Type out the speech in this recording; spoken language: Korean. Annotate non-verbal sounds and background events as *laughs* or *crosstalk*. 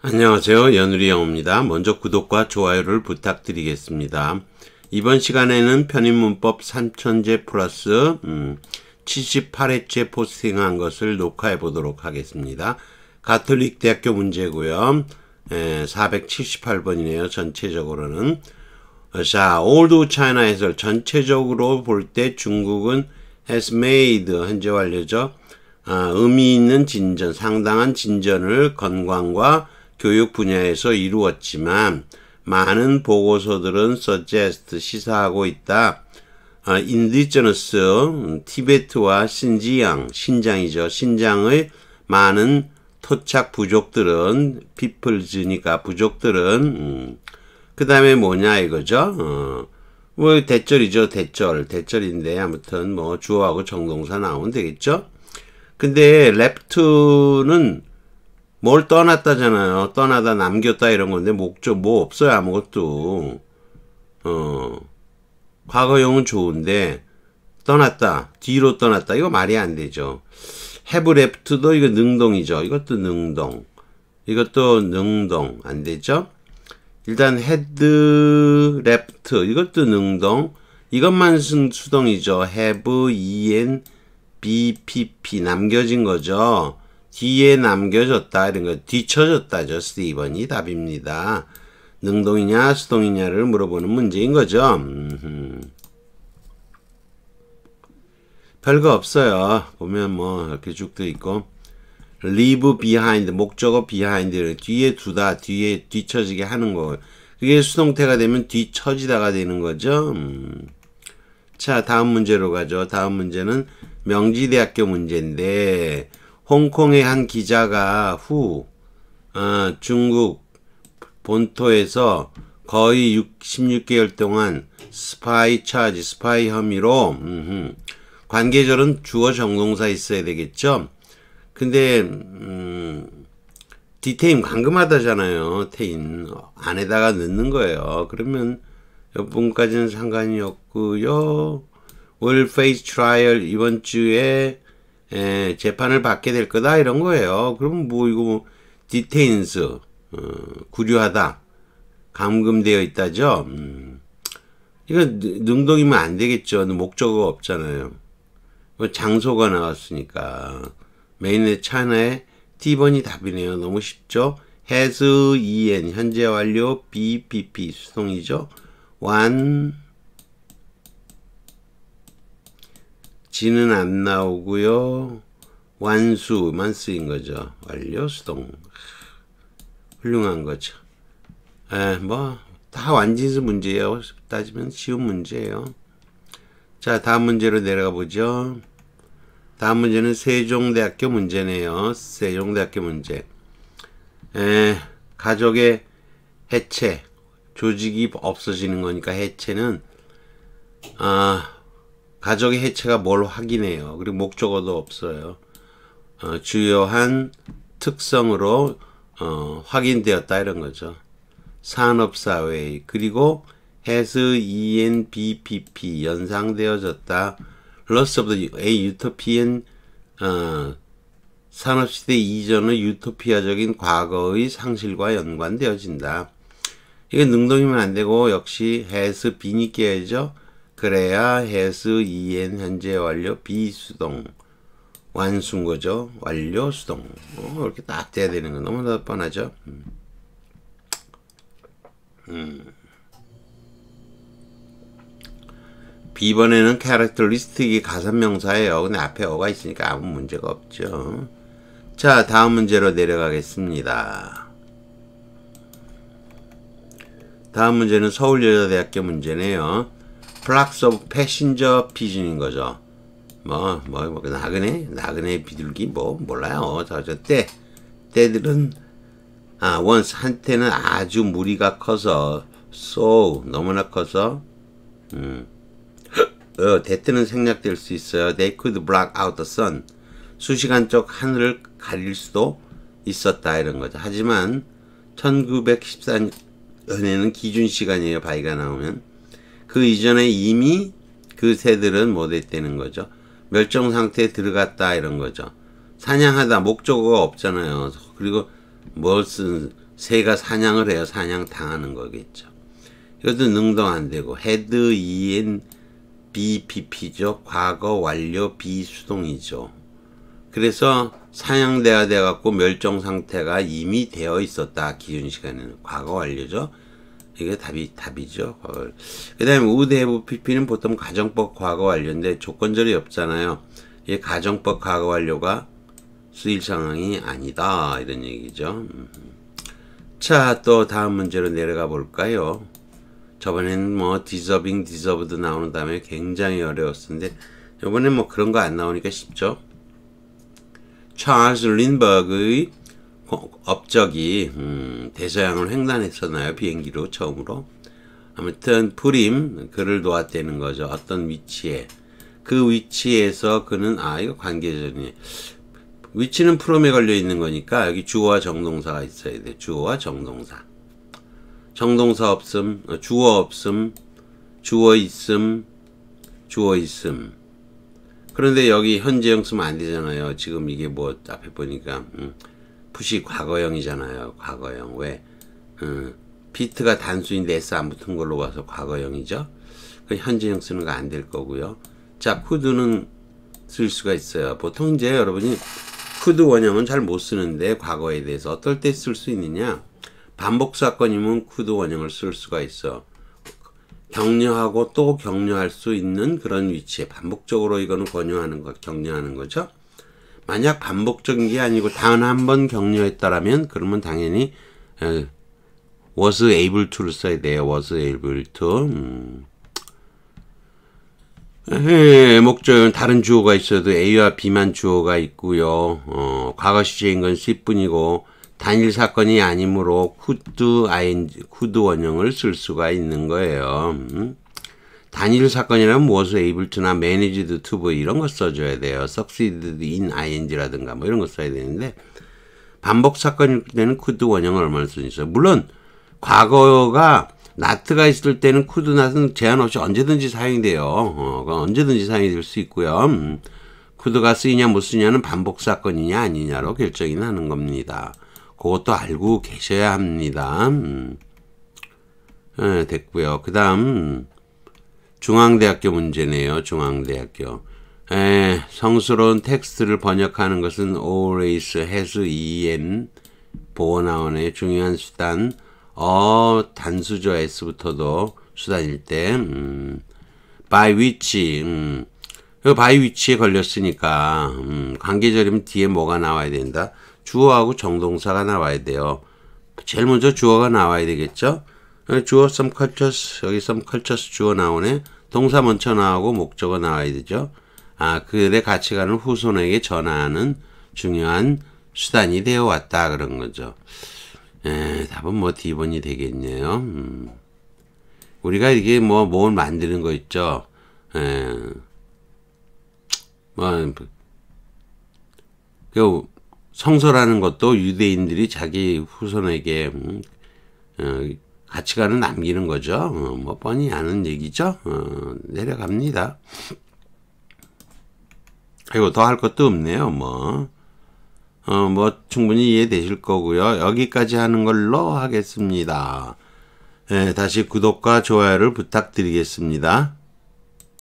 안녕하세요. 연우리 영어입니다. 먼저 구독과 좋아요를 부탁드리겠습니다. 이번 시간에는 편입문법 3천제 플러스 78회째 음, 포스팅한 것을 녹화해 보도록 하겠습니다. 가톨릭 대학교 문제고요. 478번이네요. 예, 전체적으로는. 자, 올드 차이나 해설 전체적으로 볼 때 중국은 has made 현재 완료죠. 아, 의미 있는 진전, 상당한 진전을 건강과 교육 분야에서 이루었지만 많은 보고서들은 suggest 시사하고 있다. 아, 인디저너스 티베트와 신지양 신장이죠. 신장의 많은 토착 부족들은 피플즈니까 부족들은 음, 그 다음에 뭐냐 이거죠. 어, 뭐 대절이죠 대절 대절인데 아무튼 뭐 주어하고 정동사 나오면 되겠죠. 근데 랩트는 뭘 떠났다잖아요. 떠나다 남겼다 이런 건데 목적 뭐 없어요 아무것도. 어 과거형은 좋은데 떠났다 뒤로 떠났다 이거 말이 안 되죠. have left도 이거 능동이죠. 이것도 능동. 이것도 능동 안 되죠. 일단 had left 이것도 능동. 이것만 쓴 수동이죠. have en bpp 남겨진 거죠. 뒤에 남겨졌다 이런 거 뒤쳐졌다죠. 스티븐이 답입니다. 능동이냐 수동이냐를 물어보는 문제인 거죠. 별거 없어요. 보면 뭐 이렇게 쭉도 있고 leave behind 목적어 behind 뒤에 두다 뒤에 뒤처지게 하는 거 그게 수동태가 되면 뒤처지다가 되는 거죠. 음. 자 다음 문제로 가죠. 다음 문제는 명지대학교 문제인데 홍콩의 한 기자가 후 어, 중국 본토에서 거의 16개월 동안 스파이 차지, 스파이 혐의로 음흠, 관계절은 주어 전공사 있어야 되겠죠. 근데 음, 디테임 감금하다잖아요. 테인 안에다가 넣는 거예요. 그러면 여분까지는 상관이 없고요. 월 페이스 트라이얼 이번 주에 에, 예, 재판을 받게 될 거다 이런 거예요. 그럼 뭐 이거 뭐 디테인스 어, 구류하다 감금되어 있다죠. 음, 이거 능동이면 안 되겠죠. 목적어 없잖아요. 뭐 장소가 나왔으니까 메인의 차나에 T번이 답이네요. 너무 쉽죠? h a en 현재 완료 BPP 수동이죠. one 지는 안 나오고요. 완수만 쓰인 거죠. 완료 수동. 훌륭한 거죠. 에, 예, 뭐, 다 완지수 문제예요. 따지면 쉬운 문제예요. 자, 다음 문제로 내려가 보죠. 다음 문제는 세종대학교 문제네요. 세종대학교 문제. 에, 예, 가족의 해체. 조직이 없어지는 거니까 해체는, 아, 가족의 해체가 뭘 확인해요. 그리고 목적어도 없어요. 어, 주요한 특성으로 어, 확인되었다 이런 거죠. 산업사회 그리고 해서 ENBPP 연상되어졌다. 러스 오브 A 유토피엔 어, 산업시대 이전의 유토피아적인 과거의 상실과 연관되어진다. 이게 능동이면 안 되고 역시 해서 비니께야죠. 그래야 해수 이엔 현재 완료 비수동 완순거죠 완료 수동 어, 이렇게 딱 돼야 되는거 너무나 뻔하죠 음. B번에는 음. c h a r a c 이 가산명사예요 근데 앞에 어가 있으니까 아무 문제가 없죠 자 다음 문제로 내려가겠습니다 다음 문제는 서울여자대학교 문제네요 플락스 오브 패신저 비즌인 거죠. 뭐, 뭐, 뭐, 그 나그네? 나그네 비둘기? 뭐, 몰라요. 저, 저, 때, 때들은, 아, o n 한때는 아주 무리가 커서, so, 너무나 커서, 음, *laughs* 어, 대트는 생략될 수 있어요. They could block out the sun. 수시간적 하늘을 가릴 수도 있었다, 이런 거죠. 하지만, 1914년에는 기준 시간이에요, 바이가 나오면. 그 이전에 이미 그 새들은 못했다는 거죠. 멸종 상태에 들어갔다 이런 거죠. 사냥하다 목적어가 없잖아요. 그리고 뭘쓴 새가 사냥을 해요. 사냥 당하는 거겠죠. 이것도 능동 안 되고 had, in, BPP죠. 과거 완료 비수동이죠. 그래서 사냥대가 돼갖고 멸종 상태가 이미 되어 있었다. 기준 시간에는 과거 완료죠. 이게 답이 답이죠. 그다음에 우대부 PP는 보통 가정법 과거 완료인데 조건절이 없잖아요. 이 가정법 과거 완료가 수일 상황이 아니다 이런 얘기죠. 음. 자또 다음 문제로 내려가 볼까요? 저번엔 뭐 디저빙 디저브드 나오는 다음에 굉장히 어려웠었는데 이번엔 뭐 그런 거 안 나오니까 쉽죠. 찰스 린버그의 어, 업적이 음, 대서양을 횡단했었나요? 비행기로 처음으로. 아무튼 불임 그를 놓았다는 거죠. 어떤 위치에 그 위치에서 그는 아 이거 관계전이 위치는 프롬에 걸려 있는 거니까 여기 주어와 정동사가 있어야 돼. 주어와 정동사. 정동사 없음, 어, 주어 없음, 주어 있음, 주어 있음. 그런데 여기 현재형 쓰면 안 되잖아요. 지금 이게 뭐 앞에 보니까 음. 푸시 과거형이잖아요. 과거형. 왜? 음, 비트가 단수인데 S 안 붙은 걸로 봐서 과거형이죠. 그 현재형 쓰는 거 안 될 거고요. 자, 쿠드는 쓸 수가 있어요. 보통 이제 여러분이 쿠드 원형은 잘 못 쓰는데 과거에 대해서 어떨 때 쓸 수 있느냐? 반복 사건이면 쿠드 원형을 쓸 수가 있어. 격려하고 또 격려할 수 있는 그런 위치에 반복적으로 이거는 권유하는 것, 격려하는 거죠. 만약 반복적인 게 아니고 단 한 번 격려했다라면 그러면 당연히 에, was able to를 써야 돼요. was able to. 음. 예, 목적은 다른 주어가 있어도 A와 B만 주어가 있고요. 어, 과거 시제인 건 C뿐이고 단일 사건이 아니므로 could, ing, could 원형을 쓸 수가 있는 거예요. 음. 단일 사건이라면 무엇을 able나 매니지드 g 브 이런 거 써줘야 돼요. 석시드 c e in g 라든가뭐 이런 거 써야 되는데 반복 사건일 때는 could 원형을 얼마나 쓰는지 물론 과거가 not가 있을 때는 could not은 제한 없이 언제든지 사용돼요. 어, 언제든지 사용이 될 수 있고요. 음, could가 쓰이냐 못 쓰냐는 반복 사건이냐 아니냐로 결정이 나는 겁니다. 그것도 알고 계셔야 합니다. 음. 네, 됐고요. 그 다음 중앙대학교 문제네요. 중앙대학교. 에, 성스러운 텍스트를 번역하는 것은 always has en 보호나원의 중요한 수단 어 단수조 s부터도 수단일 때 음, by which 음, 그 by which에 걸렸으니까 음, 관계절이면 뒤에 뭐가 나와야 된다. 주어하고 정동사가 나와야 돼요. 제일 먼저 주어가 나와야 되겠죠. 주어 some cultures 여기 some cultures 주어 나오네 동사 먼저 나오고 목적어 나와야 되죠 아 그들의 가치관을 후손에게 전하는 중요한 수단이 되어 왔다 그런 거죠 에, 예, 답은 뭐 D번이 되겠네요 음. 우리가 이게 뭐 뭘 만드는 거 있죠 에, 예. 뭐, 그 성서라는 것도 유대인들이 자기 후손에게 음, 어, 가치관을 남기는 거죠. 어, 뭐 뻔히 아는 얘기죠. 어, 내려갑니다. 아이고 더 할 것도 없네요. 뭐. 어, 뭐 충분히 이해되실 거고요. 여기까지 하는 걸로 하겠습니다. 예, 다시 구독과 좋아요를 부탁드리겠습니다.